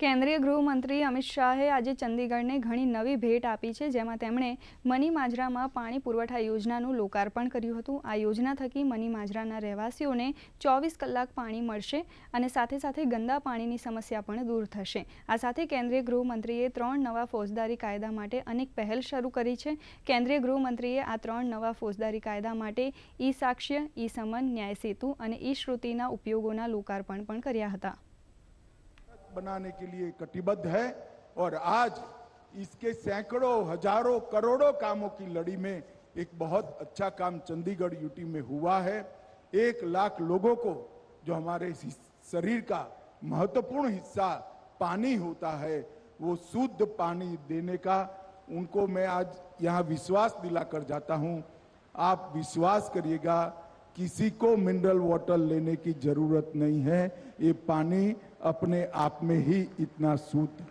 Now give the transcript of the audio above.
કેન્દ્રીય ગૃહમંત્રી અમિત શાહે આજે ચંદીગઢને ઘણી નવી ભેટ આપી છે જેમાં તેમણે મનીમાજરામાં પાણી પુરવઠા યોજનાનું લોકાર્પણ કર્યું હતું આ યોજના થકી મનીમાજરાના રહેવાસીઓને ચોવીસ કલાક પાણી મળશે અને સાથે સાથે ગંદા પાણીની સમસ્યા પણ દૂર થશે આ સાથે કેન્દ્રીય ગૃહમંત્રીએ ત્રણ નવા ફોજદારી કાયદા માટે અનેક પહેલ શરૂ કરી છે કેન્દ્રીય ગૃહમંત્રીએ આ ત્રણ નવા ફોજદારી કાયદા માટે ઈ સાક્ષ્ય ઈ સમન ન્યાય સેતુ અને ઈ શ્રુતિના ઉપયોગોના લોકાર્પણ પણ કર્યા હતા बनाने के लिए कटिबद्ध है और आज इसके सैकड़ों हजारों करोड़ों कामों की लड़ी में एक बहुत अच्छा काम चंडीगढ़ यूटी में हुआ है एक लाख लोगों को जो हमारे शरीर का महत्वपूर्ण हिस्सा पानी होता है वो शुद्ध पानी देने का उनको मैं आज यहाँ विश्वास दिलाकर जाता हूँ आप विश्वास करिएगा किसी को मिनरल वाटर लेने की जरूरत नहीं है ये पानी अपने आप में ही इतना शुद्ध